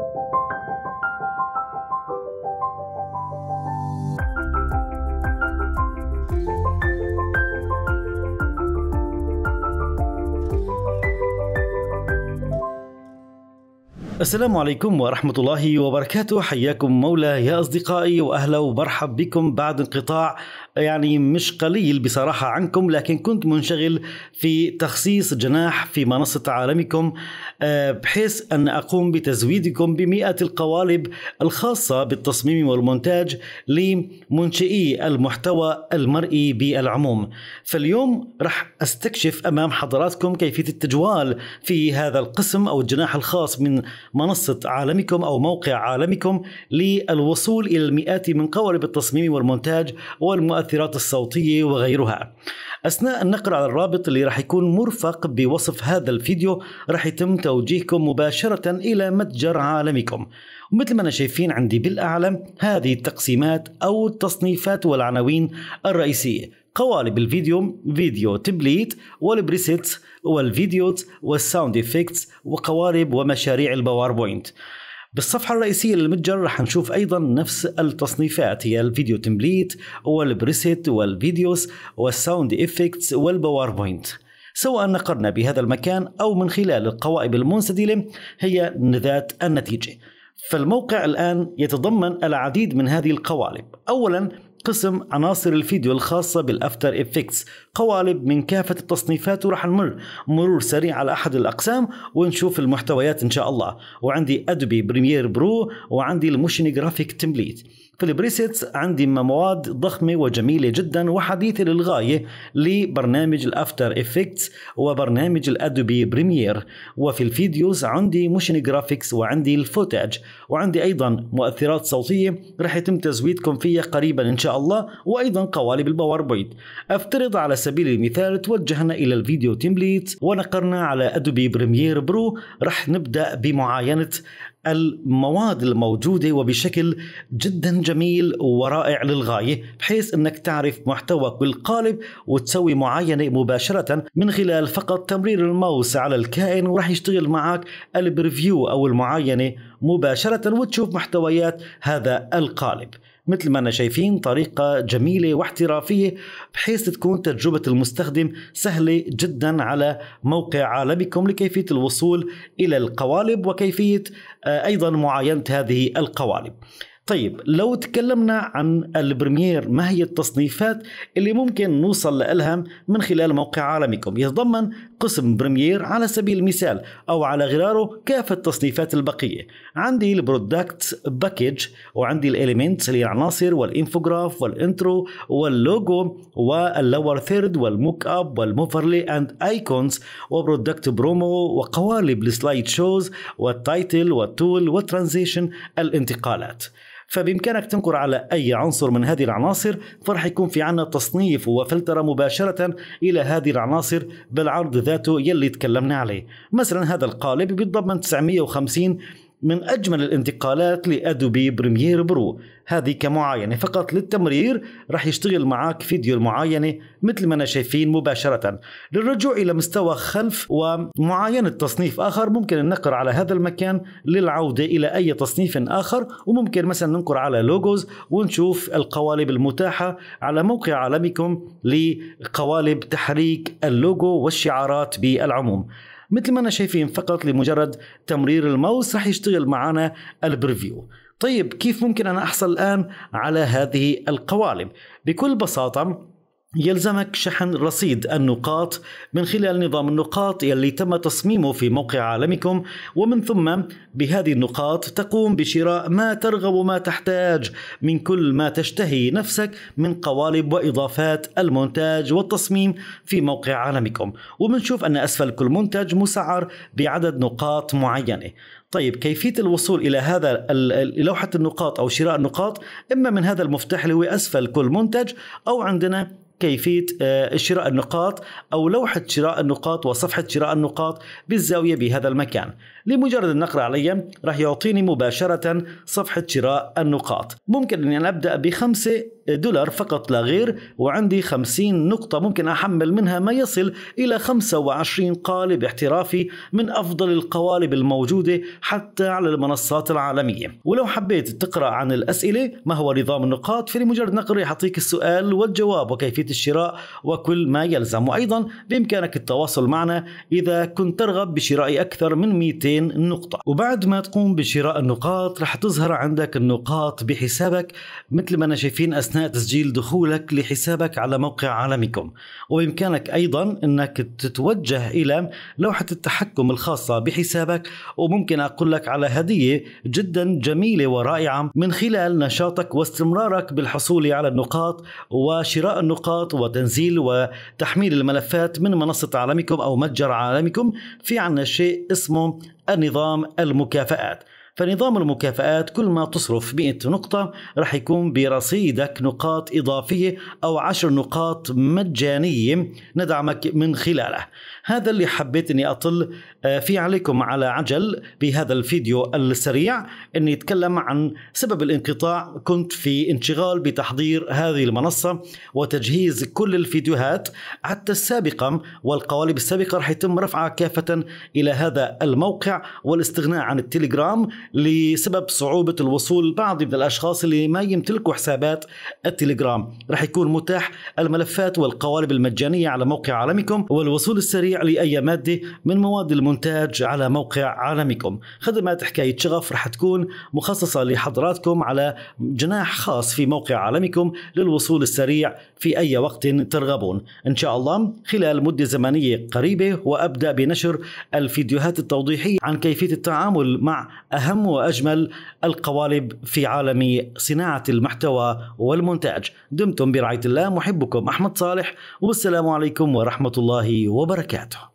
Thank you السلام عليكم ورحمة الله وبركاته حياكم مولا يا أصدقائي وأهلا وبرحب بكم بعد انقطاع يعني مش قليل بصراحة عنكم لكن كنت منشغل في تخصيص جناح في منصة عالمكم آه، بحيث أن أقوم بتزويدكم بمئة القوالب الخاصة بالتصميم والمونتاج لمنشئي المحتوى المرئي بالعموم فاليوم رح أستكشف أمام حضراتكم كيفية التجوال في هذا القسم أو الجناح الخاص من منصة عالمكم أو موقع عالمكم للوصول إلى المئات من قوالب التصميم والمونتاج والمؤثرات الصوتية وغيرها أثناء النقر على الرابط اللي راح يكون مرفق بوصف هذا الفيديو راح يتم توجيهكم مباشرة إلى متجر عالمكم ومثل ما أنا شايفين عندي بالأعلى هذه التقسيمات أو التصنيفات والعناوين الرئيسية قوالب الفيديو فيديو تبليت والبريسيتس والفيديوز والساوند افكتس وقوالب ومشاريع الباوربوينت بالصفحة الرئيسية للمتجر رح نشوف أيضا نفس التصنيفات هي الفيديو تمبليت والبريسيت والفيديوز والساوند إفكتس والباوربوينت سواء نقرنا بهذا المكان أو من خلال القوائم المنسدلة هي ذات النتيجة فالموقع الآن يتضمن العديد من هذه القوالب أولا قسم عناصر الفيديو الخاصة بالافتر افكتس قوالب من كافة التصنيفات ورح نمر مرور سريع على احد الاقسام ونشوف المحتويات ان شاء الله وعندي ادوبي بريمير برو وعندي الموشن جرافيك تمبليت في البريسيتس عندي مواد ضخمة وجميلة جدا وحديثة للغاية لبرنامج الافتر افكتس وبرنامج الادوبي بريمير وفي الفيديوز عندي موشن جرافيكس وعندي الفوتاج وعندي ايضا مؤثرات صوتية رح يتم تزويدكم فيها قريبا ان شاء الله وايضا قوالب الباوربوينت افترض على سبيل المثال توجهنا الى الفيديو تمبليت ونقرنا على ادوبي بريمير برو رح نبدأ بمعاينة المواد الموجودة وبشكل جدا جميل ورائع للغاية بحيث أنك تعرف محتوى كل قالب وتسوي معاينة مباشرة من خلال فقط تمرير الماوس على الكائن وراح يشتغل معك البريفيو أو المعاينة مباشرة وتشوف محتويات هذا القالب مثل ما أنا شايفين طريقة جميلة واحترافية بحيث تكون تجربة المستخدم سهلة جدا على موقع عالمكم لكيفية الوصول إلى القوالب وكيفية آه، أيضا معاينة هذه القوالب طيب لو تكلمنا عن البريمير ما هي التصنيفات اللي ممكن نوصل لها من خلال موقع عالمكم يتضمن قسم بريمير على سبيل المثال او على غراره كافة التصنيفات البقية عندي البرودكت باكج وعندي الاليمنتس اللي العناصر والانفوجراف والانترو واللوجو واللور ثيرد والموك اب والموفرلي اند ايكونز وبرودكت برومو وقوالب السلايد شوز والتايتل والتول والترانزيشن الانتقالات فبإمكانك تنقر على أي عنصر من هذه العناصر فراح يكون في عنا تصنيف وفلترة مباشرة إلى هذه العناصر بالعرض ذاته يلي تكلمنا عليه مثلا هذا القالب بيتضمن 950 من أجمل الانتقالات لأدوبي بريمير برو هذه كمعاينة فقط للتمرير راح يشتغل معك فيديو المعاينة مثل ما أنا شايفين مباشرة للرجوع إلى مستوى خلف ومعاينة تصنيف آخر ممكن النقر على هذا المكان للعودة إلى أي تصنيف آخر وممكن مثلا ننقر على لوجوز ونشوف القوالب المتاحة على موقع عالمكم لقوالب تحريك اللوجو والشعارات بالعموم مثل ما انا شايفين فقط لمجرد تمرير الماوس رح يشتغل معنا البريفيو طيب كيف ممكن انا احصل الان على هذه القوالب بكل بساطه يلزمك شحن رصيد النقاط من خلال نظام النقاط يلي تم تصميمه في موقع عالمكم ومن ثم بهذه النقاط تقوم بشراء ما ترغب وما تحتاج من كل ما تشتهي نفسك من قوالب وإضافات المونتاج والتصميم في موقع عالمكم وبنشوف أن أسفل كل منتج مسعر بعدد نقاط معينة طيب كيفية الوصول إلى هذا لوحة النقاط أو شراء النقاط إما من هذا المفتاح اللي هو أسفل كل منتج أو عندنا كيفية آه، شراء النقاط أو لوحة شراء النقاط وصفحة شراء النقاط بالزاوية بهذا المكان لمجرد النقر علي راح يعطيني مباشرة صفحة شراء النقاط ممكن أني أنا أبدأ بخمسة دولار فقط لا غير وعندي 50 نقطة ممكن أحمل منها ما يصل إلى 25 قالب احترافي من أفضل القوالب الموجودة حتى على المنصات العالمية ولو حبيت تقرأ عن الأسئلة ما هو نظام النقاط مجرد نقر يعطيك السؤال والجواب وكيفية الشراء وكل ما يلزم وأيضا بإمكانك التواصل معنا إذا كنت ترغب بشراء أكثر من 200 هاتين النقطة وبعد ما تقوم بشراء النقاط رح تظهر عندك النقاط بحسابك مثل ما أنا شايفين أثناء تسجيل دخولك لحسابك على موقع عالمكم وبإمكانك أيضا أنك تتوجه إلى لوحة التحكم الخاصة بحسابك وممكن أقول لك على هدية جدا جميلة ورائعة من خلال نشاطك واستمرارك بالحصول على النقاط وشراء النقاط وتنزيل وتحميل الملفات من منصة عالمكم أو متجر عالمكم في عنا شيء اسمه النظام المكافآت فنظام المكافآت كل ما تصرف 100 نقطة راح يكون برصيدك نقاط إضافية أو 10 نقاط مجانية ندعمك من خلاله هذا اللي حبيت أني أطل آه، فيه عليكم على عجل بهذا الفيديو السريع أني أتكلم عن سبب الانقطاع كنت في انشغال بتحضير هذه المنصة وتجهيز كل الفيديوهات حتى السابقة والقوالب السابقة راح يتم رفعها كافة إلى هذا الموقع والاستغناء عن التليجرام لسبب صعوبة الوصول لبعض من الأشخاص اللي ما يمتلكوا حسابات التليجرام رح يكون متاح الملفات والقوالب المجانية على موقع عالمكم والوصول السريع لأي مادة من مواد المونتاج على موقع عالمكم خدمات حكاية شغف رح تكون مخصصة لحضراتكم على جناح خاص في موقع عالمكم للوصول السريع في أي وقت ترغبون إن شاء الله خلال مدة زمنية قريبة وأبدأ بنشر الفيديوهات التوضيحية عن كيفية التعامل مع أهم أهم وأجمل القوالب في عالم صناعة المحتوى والمونتاج دمتم برعاية الله محبكم أحمد صالح والسلام عليكم ورحمة الله وبركاته